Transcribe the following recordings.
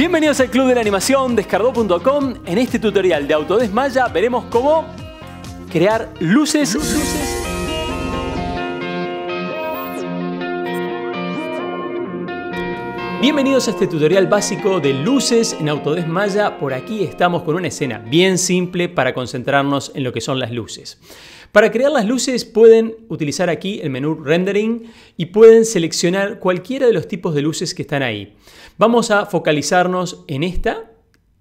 Bienvenidos al Club de la Animación Descardó.com. En este tutorial de Autodesmaya veremos cómo crear luces Bienvenidos a este tutorial básico de luces en Autodesk Maya. Por aquí estamos con una escena bien simple para concentrarnos en lo que son las luces. Para crear las luces pueden utilizar aquí el menú Rendering y pueden seleccionar cualquiera de los tipos de luces que están ahí. Vamos a focalizarnos en esta,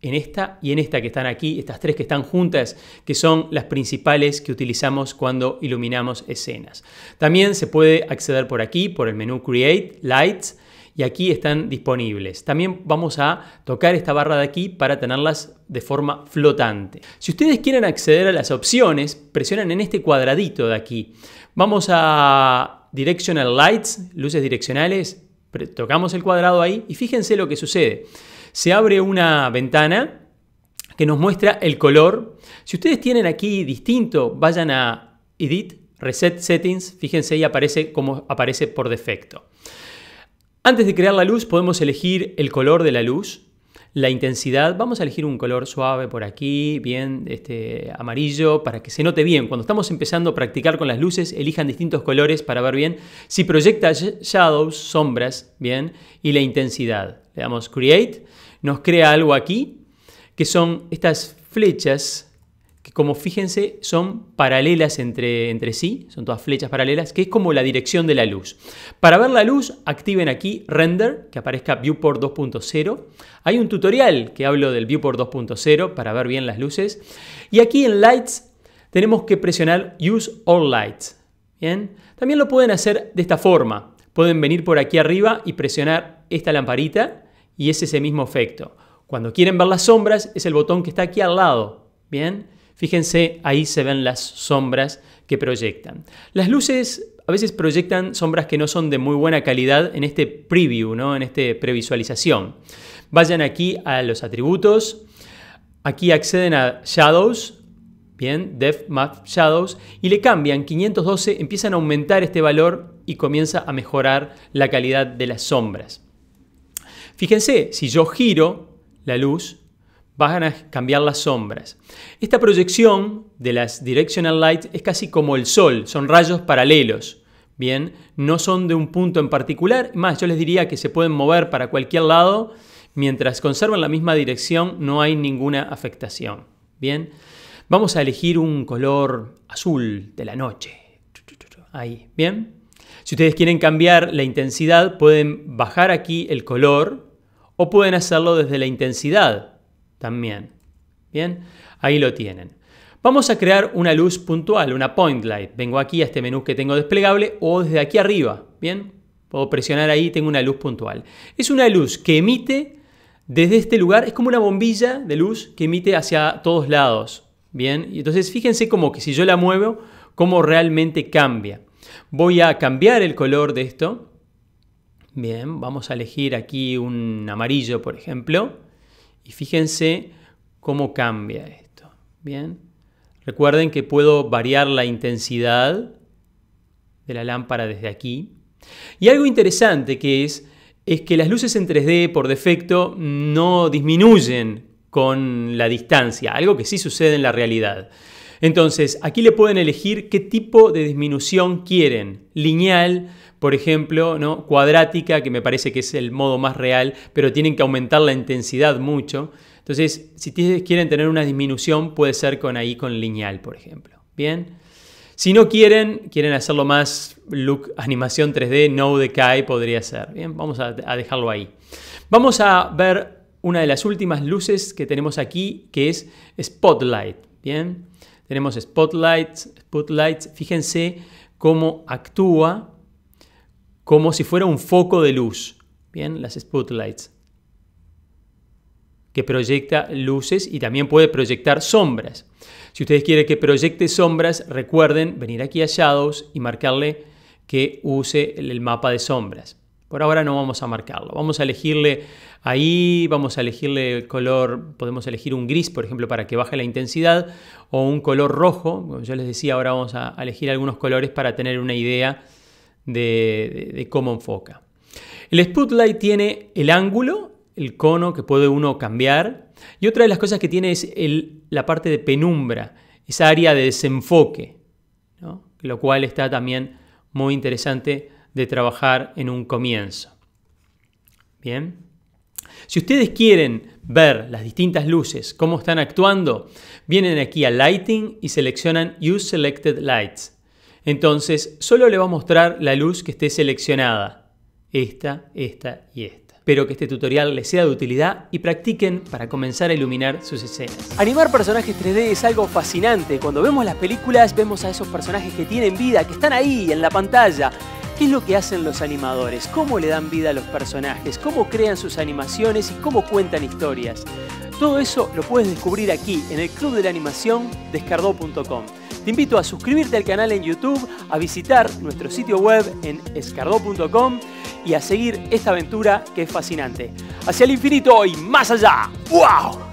en esta y en esta que están aquí, estas tres que están juntas, que son las principales que utilizamos cuando iluminamos escenas. También se puede acceder por aquí, por el menú Create, Lights, y aquí están disponibles. También vamos a tocar esta barra de aquí para tenerlas de forma flotante. Si ustedes quieren acceder a las opciones, presionan en este cuadradito de aquí. Vamos a Directional Lights, luces direccionales, tocamos el cuadrado ahí y fíjense lo que sucede. Se abre una ventana que nos muestra el color. Si ustedes tienen aquí distinto, vayan a Edit, Reset Settings, fíjense y aparece como aparece por defecto. Antes de crear la luz podemos elegir el color de la luz, la intensidad. Vamos a elegir un color suave por aquí, bien este, amarillo, para que se note bien. Cuando estamos empezando a practicar con las luces, elijan distintos colores para ver bien si proyecta shadows, sombras, bien, y la intensidad. Le damos Create, nos crea algo aquí, que son estas flechas como fíjense, son paralelas entre, entre sí, son todas flechas paralelas, que es como la dirección de la luz. Para ver la luz, activen aquí Render, que aparezca Viewport 2.0. Hay un tutorial que hablo del Viewport 2.0 para ver bien las luces. Y aquí en Lights tenemos que presionar Use All Lights. ¿Bien? También lo pueden hacer de esta forma. Pueden venir por aquí arriba y presionar esta lamparita y es ese mismo efecto. Cuando quieren ver las sombras es el botón que está aquí al lado. ¿Bien? Fíjense, ahí se ven las sombras que proyectan. Las luces a veces proyectan sombras que no son de muy buena calidad en este preview, ¿no? en esta previsualización. Vayan aquí a los atributos, aquí acceden a Shadows, bien, Def Map Shadows, y le cambian 512, empiezan a aumentar este valor y comienza a mejorar la calidad de las sombras. Fíjense, si yo giro la luz, van a cambiar las sombras. Esta proyección de las directional light es casi como el sol, son rayos paralelos. Bien, no son de un punto en particular, más yo les diría que se pueden mover para cualquier lado, mientras conservan la misma dirección no hay ninguna afectación. Bien, vamos a elegir un color azul de la noche. Ahí, bien. Si ustedes quieren cambiar la intensidad, pueden bajar aquí el color o pueden hacerlo desde la intensidad también. Bien, ahí lo tienen. Vamos a crear una luz puntual, una point light. Vengo aquí a este menú que tengo desplegable o desde aquí arriba. Bien, puedo presionar ahí, tengo una luz puntual. Es una luz que emite desde este lugar, es como una bombilla de luz que emite hacia todos lados. Bien, y entonces fíjense como que si yo la muevo, cómo realmente cambia. Voy a cambiar el color de esto. Bien, vamos a elegir aquí un amarillo, por ejemplo. Y fíjense cómo cambia esto. Bien. Recuerden que puedo variar la intensidad de la lámpara desde aquí. Y algo interesante que es, es que las luces en 3D por defecto no disminuyen con la distancia, algo que sí sucede en la realidad. Entonces, aquí le pueden elegir qué tipo de disminución quieren. Lineal, por ejemplo, ¿no? cuadrática, que me parece que es el modo más real, pero tienen que aumentar la intensidad mucho. Entonces, si quieren tener una disminución, puede ser con ahí, con lineal, por ejemplo. Bien. Si no quieren, quieren hacerlo más look animación 3D, no decay podría ser. Bien, vamos a, a dejarlo ahí. Vamos a ver una de las últimas luces que tenemos aquí, que es Spotlight. Bien tenemos spotlights, spotlights. Fíjense cómo actúa como si fuera un foco de luz. Bien, las spotlights. Que proyecta luces y también puede proyectar sombras. Si ustedes quieren que proyecte sombras, recuerden venir aquí a Shadows y marcarle que use el mapa de sombras. Por ahora no vamos a marcarlo. Vamos a elegirle ahí, vamos a elegirle el color, podemos elegir un gris, por ejemplo, para que baje la intensidad, o un color rojo. Como yo les decía, ahora vamos a elegir algunos colores para tener una idea de, cómo enfoca. El Spotlight tiene el ángulo, el cono que puede uno cambiar. Y otra de las cosas que tiene es la parte de penumbra, esa área de desenfoque, lo cual está también muy interesante de trabajar en un comienzo. Bien. Si ustedes quieren ver las distintas luces, cómo están actuando, vienen aquí a Lighting y seleccionan Use Selected Lights. Entonces, solo le va a mostrar la luz que esté seleccionada. Esta, esta y esta. Espero que este tutorial les sea de utilidad y practiquen para comenzar a iluminar sus escenas. Animar personajes 3D es algo fascinante. Cuando vemos las películas, vemos a esos personajes que tienen vida, que están ahí en la pantalla ¿Qué es lo que hacen los animadores? ¿Cómo le dan vida a los personajes? ¿Cómo crean sus animaciones y cómo cuentan historias? Todo eso lo puedes descubrir aquí en el Club de la Animación Escardó.com Te invito a suscribirte al canal en YouTube, a visitar nuestro sitio web en Escardó.com y a seguir esta aventura que es fascinante. Hacia el infinito y más allá. ¡Wow!